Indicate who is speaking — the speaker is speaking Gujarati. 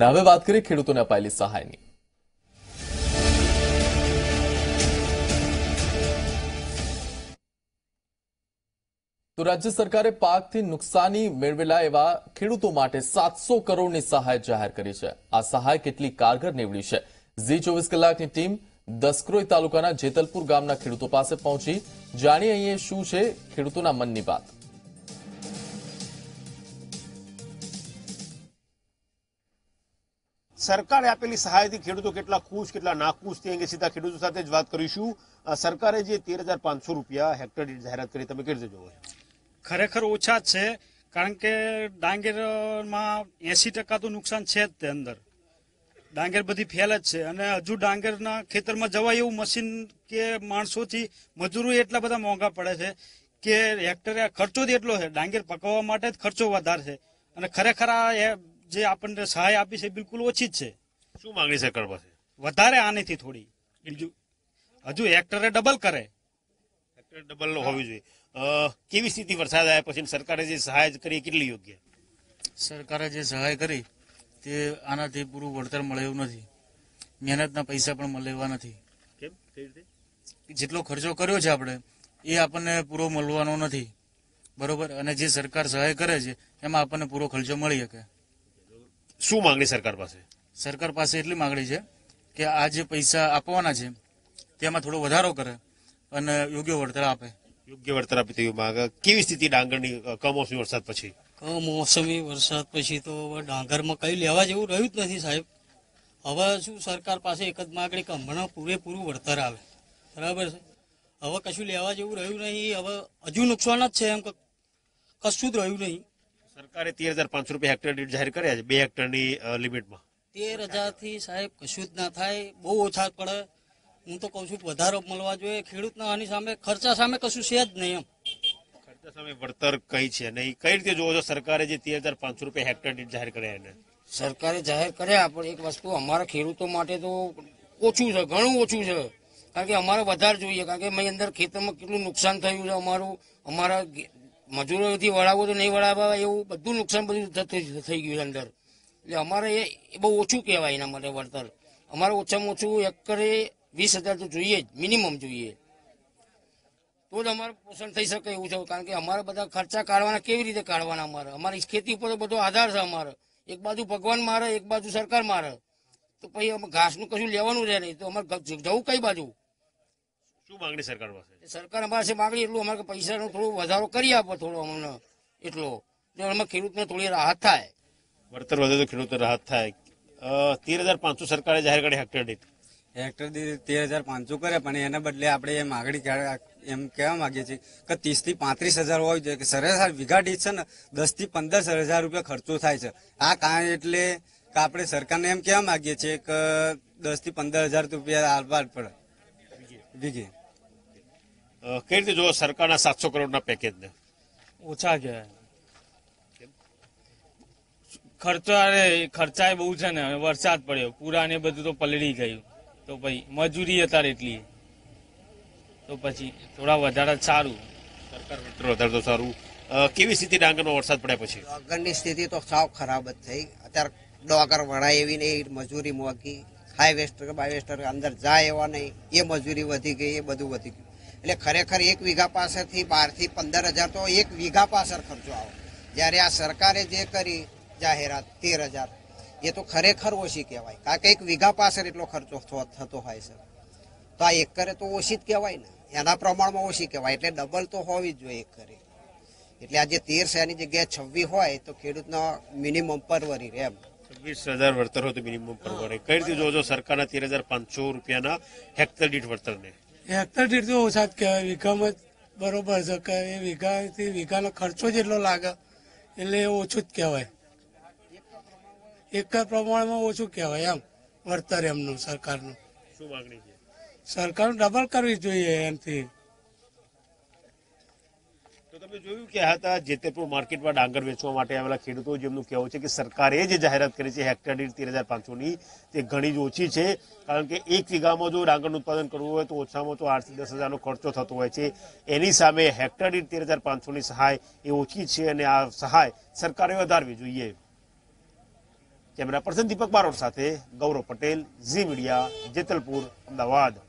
Speaker 1: ને હવે વાત કરીએ ખેડૂતોને અપાયેલી સહાયની તો રાજ્ય સરકારે પાકથી નુકસાની મેળવેલા એવા ખેડૂતો માટે સાતસો કરોડની સહાય જાહેર કરી છે આ સહાય કેટલી કારગર નીવડી છે ઝી ચોવીસ કલાકની ટીમ દસક્રોઈ તાલુકાના જેતલપુર ગામના ખેડૂતો પાસે પહોંચી જાણીએ અહીં શું છે ખેડૂતોના મનની વાત સરકારે આપેલી સહાયથી ખેડૂતો કેટલા ખુશ કેટલા નાખુશ તે અંગે સીધા ખેડૂતો સાથે જ વાત કરીશું સરકારે જે તેર હજાર પાંચસો રૂપિયા હેક્ટર જાહેરાત કરી તમે કેવી રીતે જોવો ખરેખર ઓછા જ છે કારણ કે ડાંગેરમાં એસી ટકા તો નુકસાન છે જ તે અંદર ડાંગેર બધી ફેલ જ છે અને હજુ ડાંગરના ખેતરમાં જવાય એવું મશીન કે માણસોથી મજૂરો એટલા બધા મોંઘા પડે છે કે હેક્ટરે ખર્ચો જ એટલો છે ડાંગેર પકવવા માટે જ ખર્ચો વધારે છે અને ખરેખર આ જે આપણને સહાય આપી છે બિલકુલ ઓછી જ છે શું માંગણી સરકાર પાસે વધારે આનેથી થોડી બીજું હજુ હેક્ટરે ડબલ કરે હેક્ટર ડબલ હોવી જોઈએ કેવી સ્થિતિ વરસાદ આવ્યા પછી સરકારે જે સહાય કરી કેટલી યોગ્ય સરકારે જે સહાય કરી તે આનાથી પૂરું વળતર મળે એવું નથી મહેનતના પૈસા પણ મળેવા નથી કેમ
Speaker 2: જેટલો ખર્ચો કર્યો છે આપણે
Speaker 1: એ આપણને પૂરો મળવાનો નથી બરોબર અને જે સરકાર સહાય કરે છે એમાં આપણને પૂરો ખર્ચો મળી શકે શું માંગણી સરકાર પાસે સરકાર પાસે એટલી માંગણી છે કે આ જે પૈસા આપવાના છે તેમાં થોડો
Speaker 2: વધારો કરે અને યોગ્ય વળતર આપે
Speaker 1: યોગ્ય વળતર આપે તેવી માંગ કેવી સ્થિતિ ડાંગરની કમોસમી વરસાદ પછી
Speaker 2: કમોસમી વરસાદ પછી તો ડાંગરમાં કઈ લેવા જેવું રહ્યું જ નથી સાહેબ હવે શું સરકાર પાસે એક જ માંગણી કે હમણાં પૂરેપૂરું વળતર આવે બરાબર છે હવે કશું લેવા જેવું રહ્યું નહીં હવે હજુ નુકસાન જ છે એમ કશું જ રહ્યું નહીં
Speaker 1: સરકારે તેર હજાર પાંચસો રૂપિયા હેક્ટર દીઠ જાહેર કર્યા છે બે હેક્ટરની લિમિટમાં
Speaker 2: તેર હજારથી સાહેબ કશું જ ના થાય બહુ ઓછા પડે હું તો કહું છું વધારો મળવા જોઈએ ખેડૂતના આની સામે ખર્ચા સામે કશું છે જ નહીં એમ
Speaker 1: ખર્ચા સામે વળતર કઈ છે નહીં કઈ રીતે જોવો છો સરકારે જે તેર હજાર પાંચસો રૂપિયા હેક્ટર દીઠ જાહેર કર્યા એને
Speaker 2: સરકારે જાહેર કર્યા પણ એક વસ્તુ અમારા ખેડૂતો માટે તો ઓછું છે ઘણું ઓછું છે કારણ કે અમારે વધારે જોઈએ કારણ કે મેં અંદર ખેતરમાં કેટલું નુકસાન થયું છે અમારું અમારા મજૂરોથી વળાવો તો નહીં વળાવવા એવું બધું નુકસાન બધું થતું થઈ ગયું અંદર એટલે અમારે એ બહુ ઓછું કહેવાય એના માટે વળતર અમારે ઓછામાં ઓછું એકરે વીસ હજાર તો જોઈએ જ મિનિમમ જોઈએ તો જ અમારે પોષણ થઈ શકે એવું છે કારણ કે અમારે બધા ખર્ચા કાઢવાના કેવી રીતે કાઢવાના અમારે અમારી ખેતી ઉપર તો બધો આધાર છે અમારે એક બાજુ ભગવાન મારે એક બાજુ સરકાર મારે તો પછી અમે ઘાસનું કશું લેવાનું રહે નહીં તો અમારે જવું કઈ બાજુ
Speaker 1: શું માંગણી સરકાર પાસે
Speaker 2: સરકાર પાસે માંગણી એટલું અમારે પૈસાનો થોડો વધારો કરી આપો થોડો અમને એટલો જો અમે ખેડૂતને થોડી રાહત થાય
Speaker 1: વળતર વધે તો ખેડૂતને રાહત થાય તેર હજાર પાંચસો સરકારે જાહેર કરી હેક્ટર દીધી હેક્ટર દીધ તેર હજાર પાંચસો કરે પણ
Speaker 2: એના બદલે આપણે એ માગણી એમ કહેવા માંગીએ છીએ કે ત્રીસથી પાંત્રીસ હજાર હોય છે કે સરેરાશ વીઘા દીઠ છે ને દસથી પંદર હજાર રૂપિયા ખર્ચો થાય છે આ કારણ એટલે કે આપણે
Speaker 1: સરકારને એમ કહેવા માંગીએ છીએ કે દસથી પંદર હજાર રૂપિયા આલવા પડે વીઘે કઈ રીતે જોવો સરકારના સાતસો કરોડના પેકેજને ઓછા ગયા ખર્ચા અરે ખર્ચા બહુ છે ને વરસાદ પડ્યો પૂરા ને બધું તો પલળી ગયું તો પછી મજૂરી અત્યારે એટલી તો પછી થોડા વધારે સારું સરકાર વધારે તો સારું કેવી સ્થિતિ ડાંગરનો વરસાદ પડ્યા પછી
Speaker 2: ડાંગરની સ્થિતિ તો સાવ ખરાબ જ થઈ અત્યારે ડોગર વણાય એવી નહીં મજૂરી મોંઘી હાઈવેસ્ટર બાયવેસ્ટર અંદર જાય એવા નહીં એ મજૂરી વધી ગઈ એ બધું વધી ગયું એટલે ખરેખર એક વીઘા પાસેથી બારથી પંદર હજાર તો એક વીઘા પાછળ ખર્ચો આવે જ્યારે આ સરકારે જે કરી જાહેરાત તેર હજાર એ તો ખરેખર ઓછી કહેવાય કારણ કે એક વીઘા પાછળ એટલો ખર્ચો થતો હોય છે તો આ એકરે તો ઓછી જ કહેવાય ને એના પ્રમાણમાં ઓછી કહેવાય એટલે ડબલ તો હોવી જ જોઈએ એકરે એટલે આજે તેર છે એની જગ્યાએ છવ્વીસ હોય તો ખેડૂતનો મિનિમમ પરવરી રહે એમ
Speaker 1: છવ્વીસ હજાર વળતર હોય તો મિનિમમ પરવરે કઈ રીતે જોજો સરકારના તેર હજાર પાંચસો રૂપિયાના હેક્ટર દીઠ વળતરને
Speaker 2: હેક્ટર દીઠ તો ઓછા જ કહેવાય વીઘામાં બરોબર છે કે એ વીઘાથી વીઘાનો ખર્ચો જેટલો લાગે એટલે એ ઓછું જ કહેવાય એક જ પ્રમાણમાં ઓછું કહેવાય એમ વળતર એમનું સરકારનું સરકારનું ડબલ કરવી જોઈએ એમથી તમે
Speaker 1: જોયું કે હતા જેતેપુર માર્કેટમાં ડાંગર વેચવા માટે આવેલા ખેડૂતો જેમનું કહેવું છે કે સરકારે જે જાહેરાત કરી છે હેક્ટર દીઠ તેર હજાર પાંચસોની તે ઘણી જ ઓછી છે કારણ કે એક વીઘામાં જો ડાંગરનું ઉત્પાદન કરવું હોય તો ઓછામાં તો આઠથી દસ હજારનો ખર્ચો થતો હોય છે એની સામે હેક્ટર દીઠ તેર હજાર પાંચસોની સહાય એ ઓછી છે અને આ સહાય સરકારે વધારવી જોઈએ કેમેરા પર્સન દીપક બારોટ સાથે ગૌરવ પટેલ ઝી મીડિયા જેતલપુર અમદાવાદ